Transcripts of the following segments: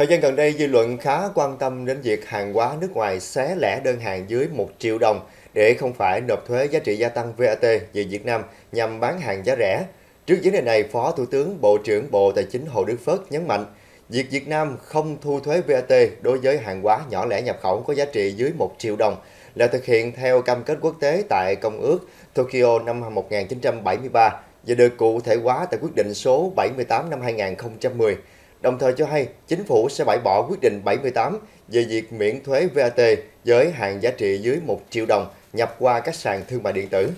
Thời gian gần đây, dư luận khá quan tâm đến việc hàng hóa nước ngoài xé lẻ đơn hàng dưới 1 triệu đồng để không phải nộp thuế giá trị gia tăng VAT về Việt Nam nhằm bán hàng giá rẻ. Trước vấn đề này, Phó Thủ tướng Bộ trưởng Bộ Tài chính Hồ Đức Phước nhấn mạnh, việc Việt Nam không thu thuế VAT đối với hàng hóa nhỏ lẻ nhập khẩu có giá trị dưới 1 triệu đồng là thực hiện theo cam kết quốc tế tại Công ước Tokyo năm 1973 và được cụ thể hóa tại quyết định số 78 năm 2010 đồng thời cho hay chính phủ sẽ bãi bỏ quyết định 78 về việc miễn thuế VAT với hàng giá trị dưới 1 triệu đồng nhập qua các sàn thương mại điện tử.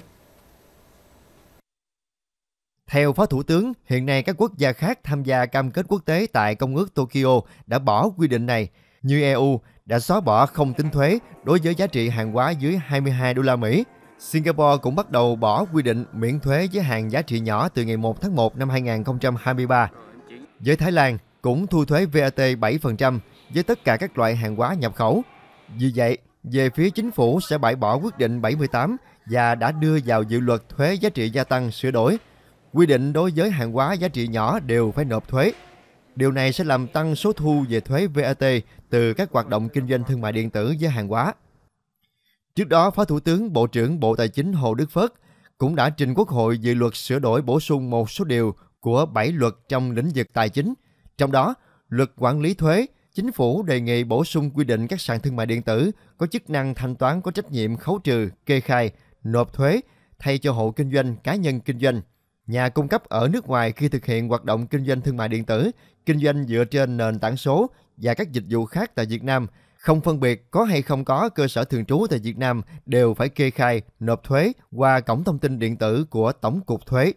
Theo Phó Thủ tướng, hiện nay các quốc gia khác tham gia cam kết quốc tế tại Công ước Tokyo đã bỏ quy định này, như EU đã xóa bỏ không tính thuế đối với giá trị hàng hóa dưới 22 đô la Mỹ. Singapore cũng bắt đầu bỏ quy định miễn thuế với hàng giá trị nhỏ từ ngày 1 tháng 1 năm 2023. Với Thái Lan, cũng thu thuế VAT 7% với tất cả các loại hàng hóa nhập khẩu. Vì vậy, về phía chính phủ sẽ bãi bỏ quyết định 78 và đã đưa vào dự luật thuế giá trị gia tăng sửa đổi. Quy định đối với hàng hóa giá trị nhỏ đều phải nộp thuế. Điều này sẽ làm tăng số thu về thuế VAT từ các hoạt động kinh doanh thương mại điện tử với hàng hóa. Trước đó, Phó Thủ tướng Bộ trưởng Bộ Tài chính Hồ Đức Phất cũng đã trình Quốc hội dự luật sửa đổi bổ sung một số điều của 7 luật trong lĩnh vực tài chính trong đó, luật quản lý thuế, chính phủ đề nghị bổ sung quy định các sàn thương mại điện tử có chức năng thanh toán có trách nhiệm khấu trừ, kê khai, nộp thuế thay cho hộ kinh doanh, cá nhân kinh doanh. Nhà cung cấp ở nước ngoài khi thực hiện hoạt động kinh doanh thương mại điện tử, kinh doanh dựa trên nền tảng số và các dịch vụ khác tại Việt Nam, không phân biệt có hay không có cơ sở thường trú tại Việt Nam đều phải kê khai, nộp thuế qua cổng thông tin điện tử của Tổng cục Thuế.